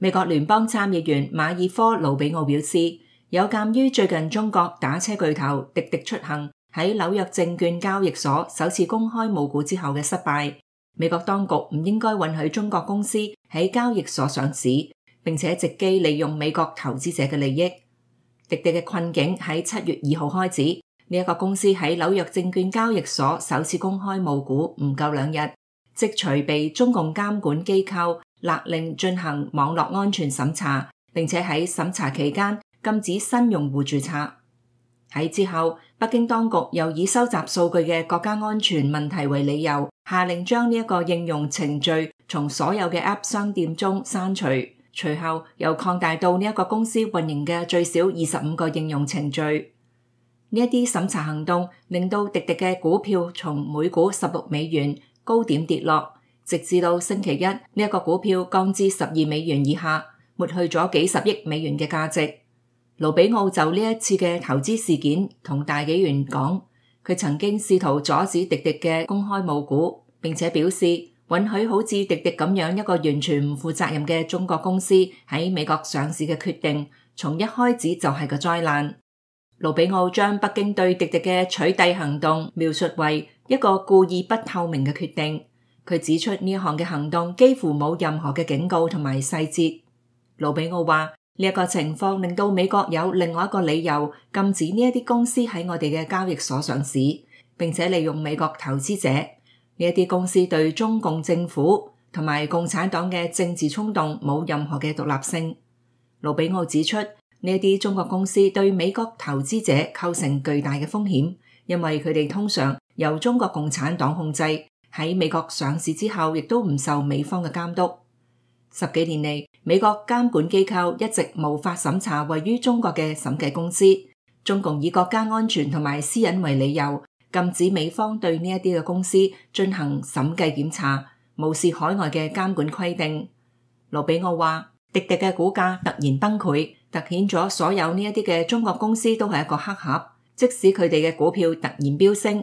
美国联邦参议员马尔科·卢比奥表示，有鉴于最近中国打车巨头滴滴出行喺纽约证券交易所首次公开募股之后嘅失败，美国当局唔应该允许中国公司喺交易所上市，并且直机利用美国投资者嘅利益。滴滴嘅困境喺七月二号开始，呢一个公司喺纽约证券交易所首次公开募股唔够两日，即除被中共监管机构。勒令進行網絡安全審查，並且喺審查期間禁止新用戶註冊。喺之後，北京當局又以收集數據嘅國家安全問題為理由，下令將呢一個應用程序從所有嘅 App 商店中刪除。隨後又擴大到呢一個公司運營嘅最少二十五個應用程序。呢一啲審查行動令到滴滴嘅股票從每股十六美元高點跌落。直至到星期一，呢一个股票降至十二美元以下，抹去咗几十亿美元嘅价值。卢比奥就呢一次嘅投资事件同大纪元讲，佢曾经试图阻止滴滴嘅公开募股，并且表示允许好似滴滴咁样一个完全唔负责任嘅中国公司喺美国上市嘅决定，从一开始就系个灾难。卢比奥将北京对滴滴嘅取缔行动描述为一个故意不透明嘅决定。佢指出呢项嘅行動幾乎冇任何嘅警告同埋細節。卢比奧話：呢一個情況令到美國有另外一個理由禁止呢一啲公司喺我哋嘅交易所上市，並且利用美國投資者呢一啲公司對中共政府同埋共產黨嘅政治衝動冇任何嘅獨立性。卢比奧指出，呢一啲中國公司對美國投資者構成巨大嘅風險，因為佢哋通常由中國共產黨控制。喺美国上市之后，亦都唔受美方嘅监督。十几年嚟，美国监管机构一直无法审查位于中国嘅审计公司。中共以国家安全同埋私隐为理由，禁止美方对呢一啲嘅公司进行审计检查，无视海外嘅监管规定。罗比奥话：滴滴嘅股价突然崩溃，凸显咗所有呢一啲嘅中国公司都系一个黑盒，即使佢哋嘅股票突然飙升。